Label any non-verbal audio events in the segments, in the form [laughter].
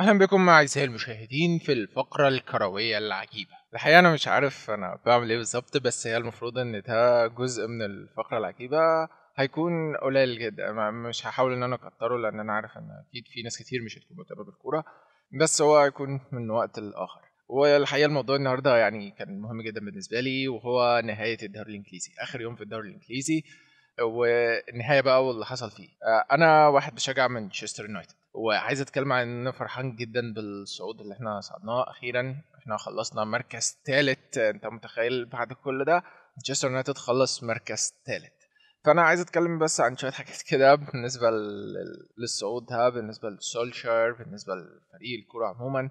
اهلا بكم مع اعزائي المشاهدين في الفقره الكرويه العجيبه الحقيقه انا مش عارف انا بعمل ايه بالظبط بس هي المفروض ان ده جزء من الفقره العجيبه هيكون قليل جدا مش هحاول ان انا اكتره لان انا عارف ان اكيد في ناس كتير مش هتكون مهتمه بالكوره بس هو هيكون من وقت لاخر والحقيقه الموضوع النهارده يعني كان مهم جدا بالنسبه لي وهو نهايه الدوري الانجليزي اخر يوم في الدوري الانجليزي والنهايه بقى واللي حصل فيه انا واحد بشجع مانشستر يونايتد وعايز اتكلم عن ان فرحان جدا بالصعود اللي احنا صعدناه اخيرا احنا خلصنا مركز ثالث انت متخيل بعد كل ده مانشستر يونايتد خلص مركز ثالث فانا عايز اتكلم بس عن شويه حاجات كده بالنسبه للصعود ده بالنسبه لسولشر بالنسبه لفريق الكوره عموما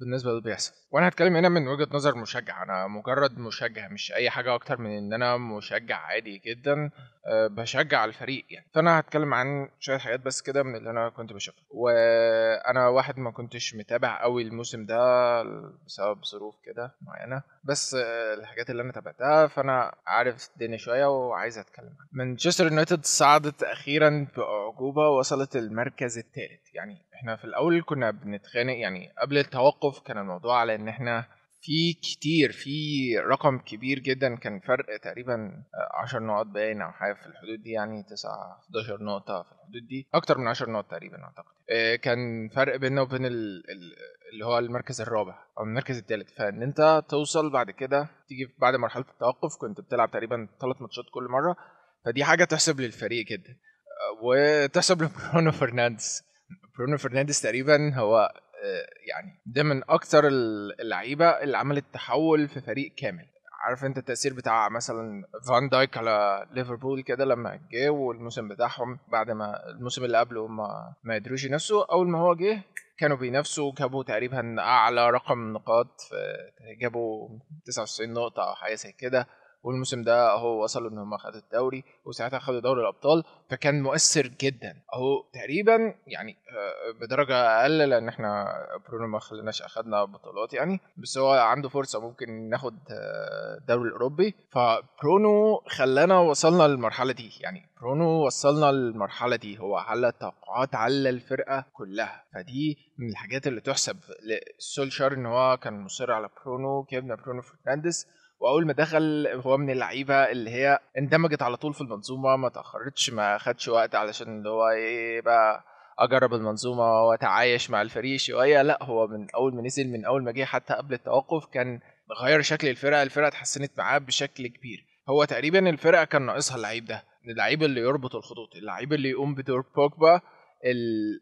بالنسبه للي بيحصل وانا هتكلم هنا من وجهه نظر مشجع انا مجرد مشجع مش اي حاجه اكتر من ان انا مشجع عادي جدا آه، بشجع الفريق يعني فانا هتكلم عن شويه حاجات بس كده من اللي انا كنت بشوفها وانا واحد ما كنتش متابع قوي الموسم ده بسبب ظروف كده معينه بس آه، الحاجات اللي انا تابعتها فانا عارف الدنيا شويه وعايز اتكلم عنها مانشستر يونايتد صعدت اخيرا باعجوبه وصلت المركز الثالث يعني احنا في الاول كنا بنتخانق يعني قبل التوقف كان الموضوع على ان احنا في كتير في رقم كبير جدا كان فرق تقريبا 10 نقط باين او حاجه في الحدود دي يعني 9 11 نقطه في الحدود دي اكتر من 10 نقط تقريبا اعتقد آه، كان فرق بيننا وبين اللي هو المركز الرابع او المركز الثالث فان انت توصل بعد كده تيجي بعد مرحله التوقف كنت بتلعب تقريبا ثلاث ماتشات كل مره فدي حاجه تحسب للفريق جدا آه، وتحسب لبرونو فرنانديز برونو فرنانديز تقريبا هو آه، يعني ده من اكتر اللعيبه اللي عملت تحول في فريق كامل عارف انت التاثير بتاع مثلا فان دايك على ليفربول كده لما جه والموسم بتاعهم بعد ما الموسم اللي قبله ما ما قدروش ينافسوا اول ما هو جه كانوا بينافسوا جابوا تقريبا اعلى رقم نقاط جابوا 99 نقطه او حاجه زي كده والموسم ده هو وصلوا ان هم خدوا الدوري وساعتها خدوا دوري الابطال فكان مؤثر جدا اهو تقريبا يعني آه، بدرجه اقل لان احنا برونو ما خليناش اخدنا بطولات يعني بس هو عنده فرصه ممكن ناخد الدوري آه، الاوروبي فبرونو خلانا وصلنا للمرحله دي يعني برونو وصلنا للمرحله دي هو على التوقعات على الفرقه كلها فدي من الحاجات اللي تحسب لسولشار ان هو كان مصر على برونو جبنا برونو فرنانديز واول ما دخل هو من اللعيبه اللي هي اندمجت على طول في المنظومه ما تاخرتش ما خدش وقت علشان اللي هو ايه بقى اجرب المنظومه واتعايش مع الفريق شويه لا هو من اول ما نزل من اول ما جه حتى قبل التوقف كان غير شكل الفرقه الفرقه اتحسنت معاه بشكل كبير هو تقريبا الفرقه كان ناقصها اللعيب ده اللعيب اللي يربط الخطوط اللعيب اللي يقوم بدور بوجبا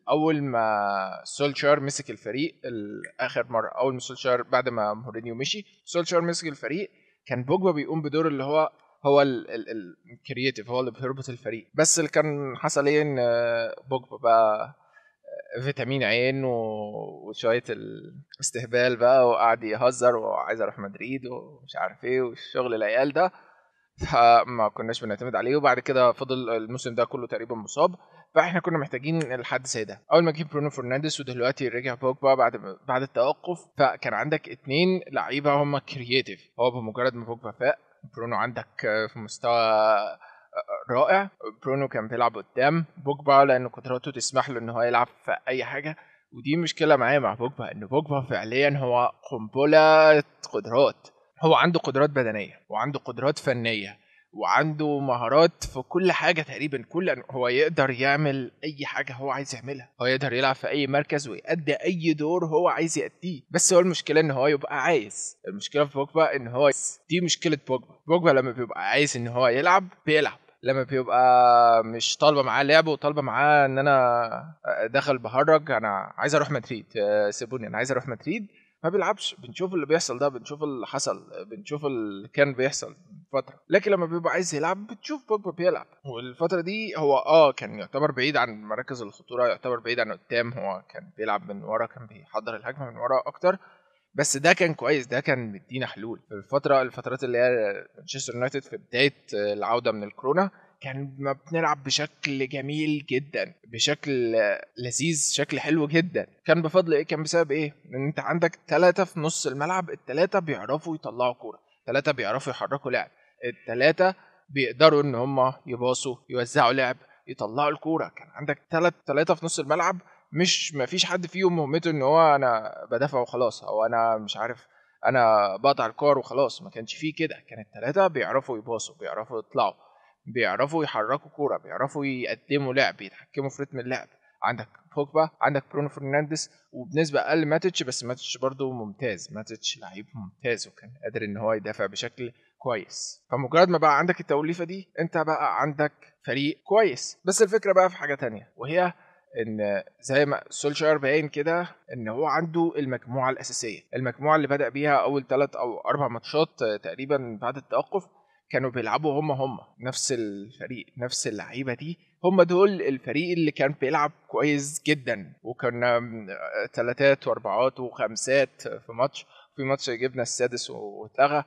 اول ما سولشار مسك الفريق اخر مره اول ما سولشار بعد ما مورينيو مشي سولشار مسك الفريق كان بوجبا بيقوم بدور اللي هو هو الكرييتيف هو اللي بيربط الفريق بس اللي كان حصل ايه ان بوجبا بقى آه، فيتامين عين وشويه الاستهبال بقى وقعد يهزر وعايز اروح مدريد ومش عارف ايه والشغل العيال ده فما [laughs] كناش بنعتمد عليه وبعد كده فضل الموسم ده كله تقريبا مصاب فاحنا كنا محتاجين الحد زي ده اول ما جه برونو فرنانديز ودلوقتي رجع بوجبا بعد بعد التوقف فكان عندك اتنين لعيبه هم كرييتيف هو بمجرد ما بوجبا فاق برونو عندك في مستوى رائع برونو كان بيلعب قدام بوجبا لان قدراته تسمح له ان هو يلعب في اي حاجه ودي مشكله معايا مع بوجبا ان بوجبا فعليا هو قنبله قدرات هو عنده قدرات بدنيه وعنده قدرات فنيه وعنده مهارات في كل حاجه تقريبا كل هو يقدر يعمل اي حاجه هو عايز يعملها هو يقدر يلعب في اي مركز ويأدي اي دور هو عايز يأديه بس هو المشكله ان هو يبقى عايز المشكله في بوجبا ان هو دي مشكله بوجبا بوجبا لما بيبقى عايز ان هو يلعب بيلعب لما بيبقى مش طالبه معاه لعب وطالبه معاه ان انا دخل بهرج انا عايز اروح مدريد آه، سيبوني انا عايز اروح مدريد ما بيلعبش بنشوف اللي بيحصل ده بنشوف اللي حصل بنشوف اللي كان بيحصل فتره لكن لما بيبقى عايز يلعب بتشوف بوجبا بيلعب والفتره دي هو اه كان يعتبر بعيد عن مراكز الخطوره يعتبر بعيد عن قدام هو كان بيلعب من ورا كان بيحضر الهجمه من ورا اكتر بس ده كان كويس ده كان مدينا حلول في الفتره الفترات اللي هي مانشستر يونايتد في بدايه آه، العوده من الكورونا كان بنلعب بشكل جميل جدا بشكل لذيذ شكل حلو جدا كان بفضل ايه كان بسبب ايه ان انت عندك ثلاثة في نص الملعب الثلاثة بيعرفوا يطلعوا كورة ثلاثة بيعرفوا يحركوا لعب الثلاثة بيقدروا ان هم يباصوا يوزعوا لعب يطلعوا الكورة كان عندك ثلاث ثلاثة في نص الملعب مش مفيش حد فيهم مهمته ان هو انا بدافع وخلاص او انا مش عارف انا بقطع الكور وخلاص ما كانش فيه كده كان الثلاثه بيعرفوا يباصوا بيعرفوا يطلعوا بيعرفوا يحركوا كوره بيعرفوا يقدموا لعب بيتحكموا في رتم اللعب عندك بوجبا عندك برونو فرنانديز وبنسبه اقل ماتيتش بس ماتيتش برضه ممتاز ماتيتش لعيب ممتاز وكان قادر ان هو يدافع بشكل كويس فمجرد ما بقى عندك التوليفه دي انت بقى عندك فريق كويس بس الفكره بقى في حاجه تانية وهي ان زي ما سولشاير باين كده ان هو عنده المجموعه الاساسيه المجموعه اللي بدا بيها اول ثلاث او اربع ماتشات تقريبا بعد التوقف كانوا بيلعبوا هم هم نفس الفريق نفس اللعيبه دي هم دول الفريق اللي كان بيلعب كويس جدا وكنا ثلاثات واربعات وخمسات في ماتش في ماتش جبنا السادس واتلغى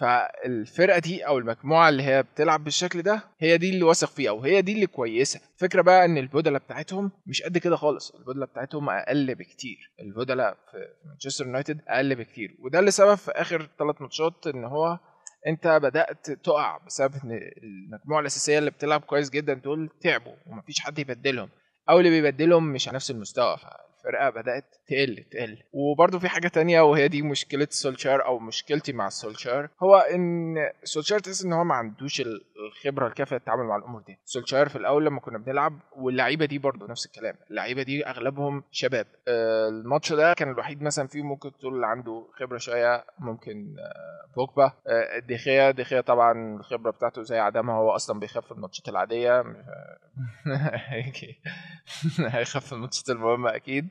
فالفرقه دي او المجموعه اللي هي بتلعب بالشكل ده هي دي اللي واثق فيها وهي دي اللي كويسه فكره بقى ان البدله بتاعتهم مش قد كده خالص البدله بتاعتهم اقل بكتير البدله في مانشستر يونايتد اقل بكتير وده اللي سبب في اخر ثلاث ماتشات ان هو انت بدات تقع بسبب ان المجموعه الاساسيه اللي بتلعب كويس جدا دول تعبوا ومفيش حد يبدلهم او اللي بيبدلهم مش على نفس المستوى الفرقه بدات تقل تقل وبرده في حاجه تانية وهي دي مشكله سولشار او مشكلتي مع سولشار هو ان سولشار تحس ان هو ما عندوش الخبره الكافيه للتعامل مع الامور دي سولشار في الاول لما كنا بنلعب واللعيبه دي برده نفس الكلام اللعيبه دي اغلبهم شباب آه، الماتش ده كان الوحيد مثلا فيه ممكن تقول عنده خبره شويه ممكن آه، بوجبا الدخية دخية طبعا الخبره بتاعته زي عدمها هو اصلا بيخاف في الماتشات العاديه [laughs] [laughs] هيخاف في الماتشات المهمه اكيد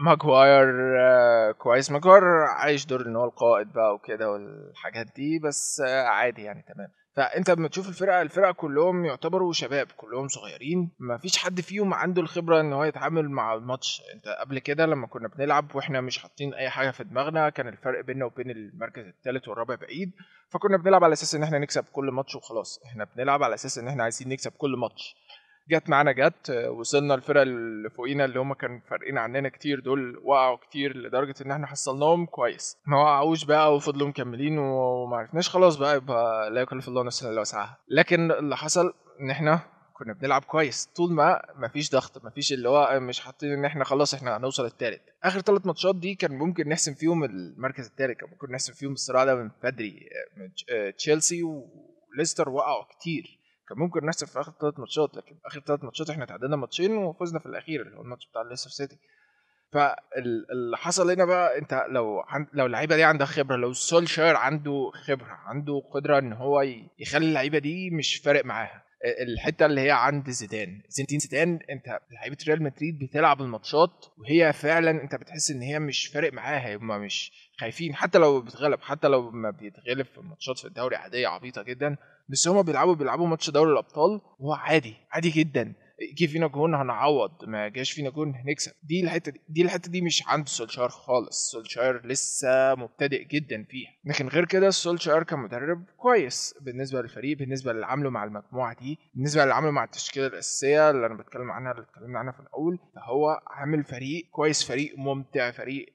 ماجواير آه، كويس ماجواير عايش دور ان هو القائد بقى وكده والحاجات دي بس آه، عادي يعني تمام فانت لما تشوف الفرقه الفرقه كلهم يعتبروا شباب كلهم صغيرين ما فيش حد فيهم عنده الخبره ان هو يتعامل مع الماتش انت قبل كده لما كنا بنلعب واحنا مش حاطين اي حاجه في دماغنا كان الفرق بيننا وبين المركز الثالث والرابع بعيد فكنا بنلعب على اساس ان احنا نكسب كل ماتش وخلاص احنا بنلعب على اساس ان احنا عايزين نكسب كل ماتش جت معانا جت وصلنا الفرق اللي فوقينا اللي هم كانوا فارقين عننا كتير دول وقعوا كتير لدرجه ان احنا حصلناهم كويس ما وقعوش بقى وفضلوا مكملين وما عرفناش خلاص بقى يبقى لا يكلف الله نفسا الا وسعها لكن اللي حصل ان احنا كنا بنلعب كويس طول ما مفيش ضغط مفيش اللي هو مش حاطين ان احنا خلاص احنا هنوصل التالت اخر ثلاث ماتشات دي كان ممكن نحسم فيهم المركز التالت كان ممكن نحسم فيهم الصراع ده من بدري آه، تشيلسي وليستر وقعوا كتير كان ممكن نحسب في اخر ثلاث ماتشات لكن اخر ثلاث ماتشات احنا تعادلنا ماتشين وفزنا في الاخير اللي هو الماتش بتاع ليستر سيتي فاللي حصل هنا بقى انت لو عند لو اللعيبه دي عندها خبره لو سولشير عنده خبره عنده قدره ان هو يخلي اللعيبه دي مش فارق معاها الحته اللي هي عند زيدان زين زيدان انت لعيبه ريال مدريد بتلعب الماتشات وهي فعلا انت بتحس ان هي مش فارق معاها هم مش خايفين حتى لو بتغلب حتى لو ما بيتغلب في الماتشات في الدوري عاديه عبيطه جدا بس هما بيلعبوا بيلعبوا ماتش دوري الابطال وهو عادي عادي جدا جه فينا جون هنعوض ما جاش فينا جون هنكسب دي الحته دي, دي الحته دي مش عند سولشاير خالص سولشاير لسه مبتدئ جدا فيها لكن غير كده سولشاير كمدرب كويس بالنسبه للفريق بالنسبه للي عامله مع المجموعه دي بالنسبه للي عامله مع التشكيله الاساسيه اللي انا بتكلم عنها اللي اتكلمنا عنها في الاول فهو عامل فريق كويس فريق ممتع فريق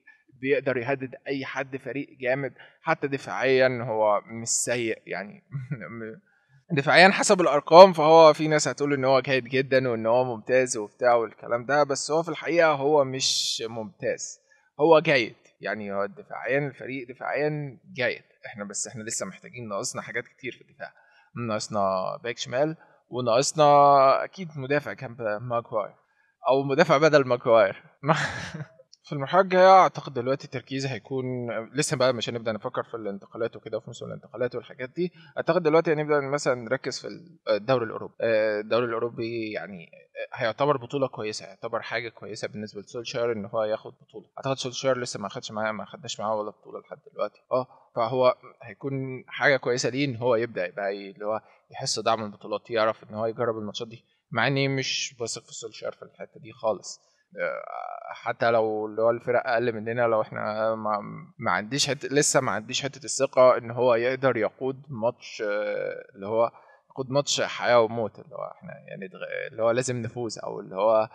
بيقدر يهدد اي حد فريق جامد حتى دفاعيا هو مش سيء يعني [laughs] دفاعيا حسب الارقام فهو في ناس هتقول ان هو جيد جدا وان هو ممتاز وبتاع والكلام ده بس هو في الحقيقه هو مش ممتاز هو جيد يعني هو دفاعيا الفريق دفاعيا جيد احنا بس احنا لسه محتاجين ناقصنا حاجات كتير في الدفاع ناقصنا باك شمال وناقصنا اكيد مدافع كان ماكواير او مدافع بدل ماكواير [laughs] في المحاجة أعتقد دلوقتي تركيزي هيكون لسه بقى مش هنبدأ نفكر في الانتقالات وكده وفي موسم الانتقالات والحاجات دي أعتقد دلوقتي هنبدأ مثلا نركز في الدوري الأوروبي آه، الدوري الأوروبي يعني آه، هيعتبر بطولة كويسة هيعتبر حاجة كويسة بالنسبة لسولشاير إن هو ياخد بطولة أعتقد سولشاير لسه ما خدش معاه ما خدناش معاه ولا بطولة لحد دلوقتي أه فهو هيكون حاجة كويسة ليه إن هو يبدأ يبقى اللي هو يحس دعم البطولات يعرف إن هو يجرب الماتشات دي مع إني مش بثق في سولشاير في الحتة دي خالص آه، حتى لو اللي هو الفرق اقل مننا لو احنا ما, ما عنديش حت... لسه ما عنديش حته الثقه ان هو يقدر يقود ماتش آه، اللي هو يقود ماتش حياه وموت اللي هو احنا يعني اللي هو لازم نفوز او اللي هو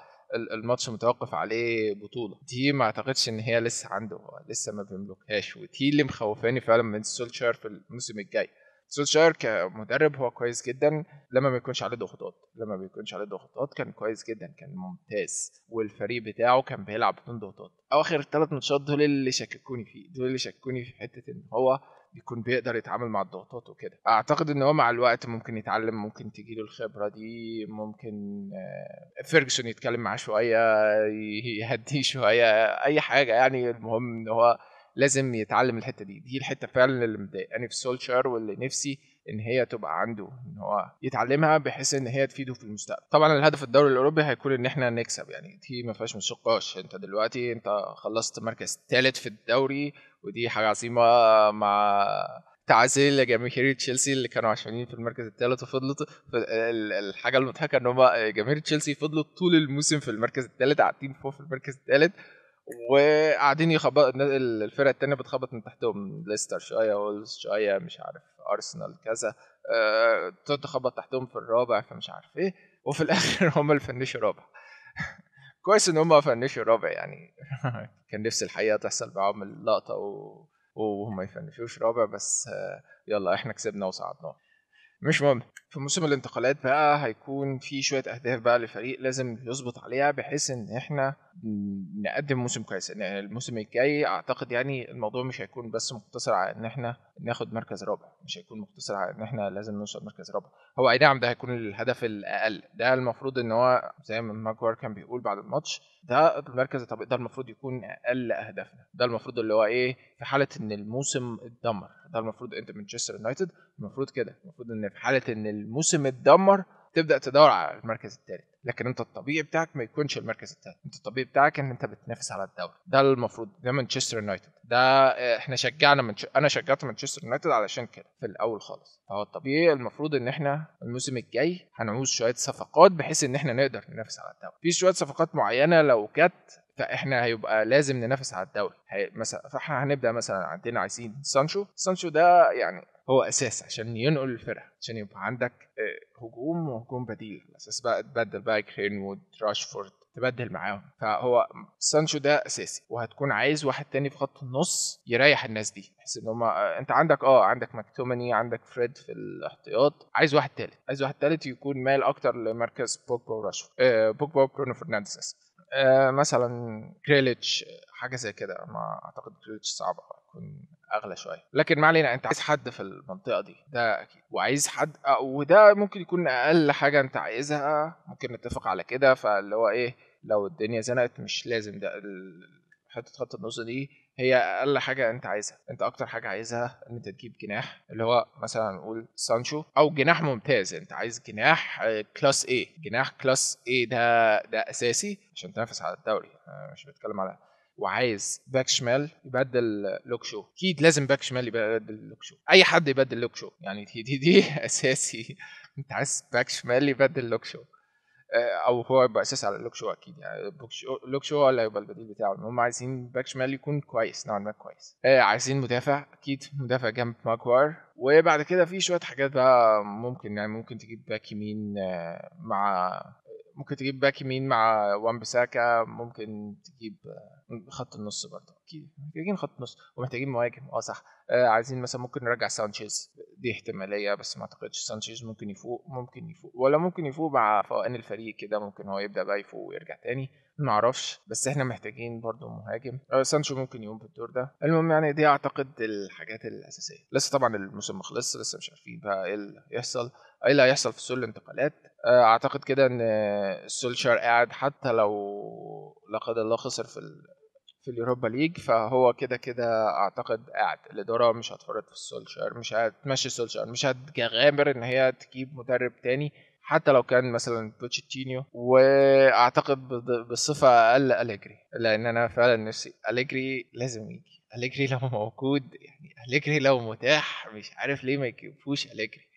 الماتش متوقف عليه بطوله دي ما اعتقدش ان هي لسه عنده لسه ما بيملكهاش ودي اللي مخوفاني فعلا من سولشار في الموسم الجاي سولشاير كمدرب هو كويس جدا لما ما بيكونش عليه ضغوطات لما ما بيكونش عليه ضغوطات كان كويس جدا كان ممتاز والفريق بتاعه كان بيلعب بدون ضغوطات اواخر الثلاث ماتشات دول اللي شككوني فيه دول اللي شككوني في حته ان هو بيكون بيقدر يتعامل مع الضغوطات وكده اعتقد ان هو مع الوقت ممكن يتعلم ممكن له الخبره دي ممكن فيرجسون آه، يتكلم معاه شويه يهديه شويه اي حاجه يعني المهم ان هو لازم يتعلم الحته دي دي الحته فعلا اللي مضايقاني في سولشر واللي نفسي ان هي تبقى عنده ان هو يتعلمها بحيث ان هي تفيده في المستقبل طبعا الهدف الدوري الاوروبي هيكون ان احنا نكسب يعني دي ما فيهاش مشقاش انت دلوقتي انت خلصت مركز ثالث في الدوري ودي حاجه عظيمه مع تعزيل لجماهير تشيلسي اللي كانوا عشانين في المركز الثالث وفضلت الحاجه المضحكه ان هم جماهير تشيلسي فضلوا طول الموسم في المركز الثالث قاعدين فوق في المركز الثالث وقاعدين يخبط الفرق الثانيه بتخبط من تحتهم ليستر شوية وولز شوية مش عارف أرسنال كذا أه تخبط تحتهم في الرابع فمش عارف إيه وفي الآخر [laughs] هم اللي فنشوا رابع كويس إن هم فنشوا رابع يعني [laughs] كان نفسي الحقيقة تحصل معاهم اللقطة و... وهم ما يفنشوش رابع بس آه، يلا احنا كسبنا وصعدنا مش مهم في موسم الانتقالات بقى هيكون في شويه اهداف بقى للفريق لازم يظبط عليها بحيث ان احنا نقدم موسم كويس يعني الموسم الجاي اعتقد يعني الموضوع مش هيكون بس مقتصر على ان احنا ناخد مركز رابع مش هيكون مقتصر على ان احنا لازم نوصل مركز رابع هو اي نعم ده هيكون الهدف الاقل ده المفروض ان هو زي ما ماجوار كان بيقول بعد الماتش ده المركز الطبيعي ده المفروض يكون اقل اهدافنا ده المفروض اللي هو ايه في حاله ان الموسم اتدمر ده المفروض انت مانشستر يونايتد المفروض كده المفروض ان في حاله ان الموسم اتدمر تبدا تدور على المركز الثالث لكن انت الطبيعي بتاعك ما يكونش المركز الثالث انت الطبيعي بتاعك ان انت بتنافس على الدوري ده المفروض ده مانشستر يونايتد ده احنا شجعنا منش... انا شجعت مانشستر يونايتد علشان كده في الاول خالص فهو الطبيعي المفروض ان احنا الموسم الجاي هنعوز شويه صفقات بحيث ان احنا نقدر ننافس على الدوري في شويه صفقات معينه لو جت فاحنا هيبقى لازم ننافس على الدوري مثلا فاحنا هنبدا مثلا عندنا عايزين سانشو سانشو ده يعني هو اساس عشان ينقل الفرقه عشان يبقى عندك آه، هجوم وهجوم بديل على اساس بقى تبدل بقى كرينوود راشفورد تبدل معاهم فهو سانشو ده اساسي وهتكون عايز واحد تاني في خط النص يريح الناس دي بحيث ان هم آه، انت عندك اه عندك ماكتوماني عندك فريد في الاحتياط عايز واحد تالت عايز واحد تالت يكون مال اكتر لمركز بوجبا وراشفورد آه بوجبا وبرونو فرنانديز آه، مثلا كريليتش حاجه زي كده ما اعتقد كريليتش صعبه هيكون اغلى شويه لكن ما علينا انت عايز حد في المنطقه دي ده اكيد وعايز حد آه، وده ممكن يكون اقل حاجه انت عايزها ممكن نتفق على كده فاللي هو ايه لو الدنيا زنقت مش لازم ده حته خط النص دي هي اقل حاجه انت عايزها انت اكتر حاجه عايزها ان انت تجيب جناح اللي هو مثلا نقول سانشو او جناح ممتاز انت عايز جناح آه، كلاس اي جناح كلاس اي ده ده اساسي عشان تنافس على الدوري مش بتكلم على وعايز باك شمال يبدل لوك شو اكيد لازم باك شمال يبدل لوك شو اي حد يبدل لوك شو يعني دي دي, دي [laughs] اساسي انت عايز باك شمال يبدل لوك شو آه، او هو اساس على لوك شو اكيد يعني لوك شو هو اللي هيبقى البديل بتاعه ان هم عايزين باك شمال يكون كويس نوعا ما كويس آه، عايزين مدافع اكيد مدافع جنب ماكوار وبعد كده في شويه حاجات بقى ممكن يعني ممكن تجيب باك يمين آه، مع ممكن تجيب باك يمين مع وان بيساكا ممكن تجيب آه، خط النص برضه اكيد محتاجين خط نص ومحتاجين مهاجم اه صح آه، عايزين مثلا ممكن نرجع سانشيز دي احتماليه بس ما اعتقدش سانشيز ممكن يفوق ممكن يفوق ولا ممكن يفوق مع فوقان الفريق كده ممكن هو يبدا بقى يفوق ويرجع تاني ما اعرفش بس احنا محتاجين برضه مهاجم آه، سانشو ممكن يقوم بالدور ده المهم يعني دي اعتقد الحاجات الاساسيه لسه طبعا الموسم ما خلصش لسه مش عارفين بقى ايه اللي هيحصل ايه اللي هيحصل في سوق الانتقالات آه، اعتقد كده ان سولشار قاعد حتى لو لا قدر الله خسر في ال... في اليوروبا ليج فهو كده كده اعتقد قاعد الاداره مش هتفرط في سولشار مش هتمشي سولشار مش هتغامر ان هي تجيب مدرب تاني حتى لو كان مثلا بوتشيتينيو واعتقد بصفه اقل اليجري لان انا فعلا نفسي اليجري لازم يجي اليجري لو موجود يعني اليجري لو متاح مش عارف ليه ما يجيبوش اليجري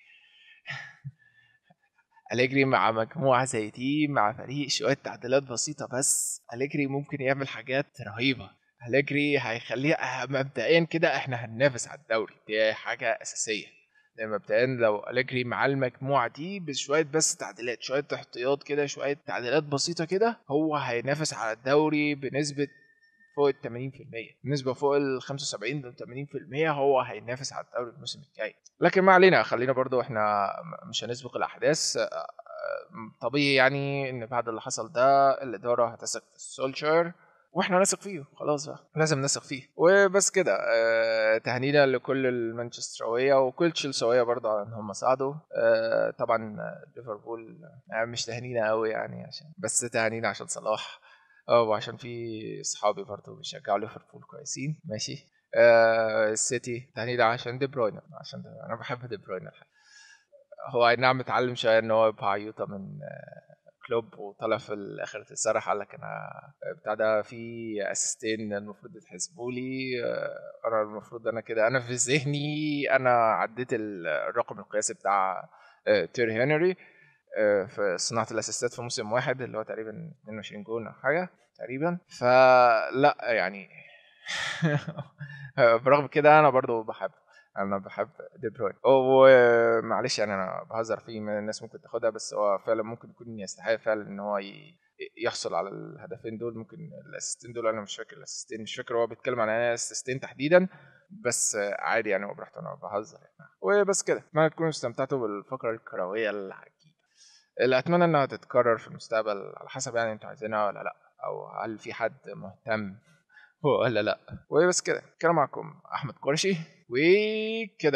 أليجري مع مجموعة زي دي مع فريق شوية تعديلات بسيطة بس أليجري ممكن يعمل حاجات رهيبة أليجري هيخليها مبدئيا كده احنا هننافس على الدوري دي حاجة أساسية مبدئيا لو أليجري مع المجموعة دي بشوية بس تعديلات شوية احتياط كده شوية تعديلات بسيطة كده هو هينافس على الدوري بنسبة فوق ال 80% نسبه فوق ال 75 ل 80% هو هينافس على الدوري الموسم الجاي لكن ما علينا خلينا برضو احنا مش هنسبق الاحداث آه، آه، طبيعي يعني ان بعد اللي حصل ده الاداره هتثق في السولشر واحنا نثق فيه خلاص بقى لازم نثق فيه وبس كده أه تهنينا لكل المانشستراويه وكل تشيلساويه برضه على ان هم صعدوا أه طبعا ليفربول أه مش تهنينا قوي يعني عشان بس تهنينا عشان صلاح اه وعشان في اصحابي برضه بيشجعوا ليفربول كويسين ماشي آه السيتي ده عشان دي بروين عشان دي انا بحب دي بروين هو اي نعم اتعلم شويه ان هو يبقى عيوطه من آه، كلوب وطلع في الاخر اتسرح قال لك انا بتاع ده في اسيستين المفروض يتحسبوا لي آه، انا المفروض انا كده انا في ذهني انا عديت الرقم القياسي بتاع آه، تيري هنري آه، في صناعه الاسيستات في موسم واحد اللي هو تقريبا 22 جون او حاجه تقريبا فلا يعني [laughs] برغم كده انا برضو بحبه انا بحب دي بروين ومعلش يعني انا بهزر فيه من الناس ممكن تاخدها بس هو فعلا ممكن يكون يستحق فعلا ان هو ي... يحصل على الهدفين دول ممكن الاسيستين دول انا مش فاكر الاسيستين مش فاكر هو بيتكلم عن الاسيستين تحديدا بس عادي يعني هو براحته انا بهزر يعني وبس كده اتمنى تكونوا استمتعتوا بالفقره الكرويه اللي اللي اتمنى انها تتكرر في المستقبل على حسب يعني انتوا عايزينها ولا لا او هل في حد مهتم ولا لا وبس كده كده معكم احمد قرشي وكده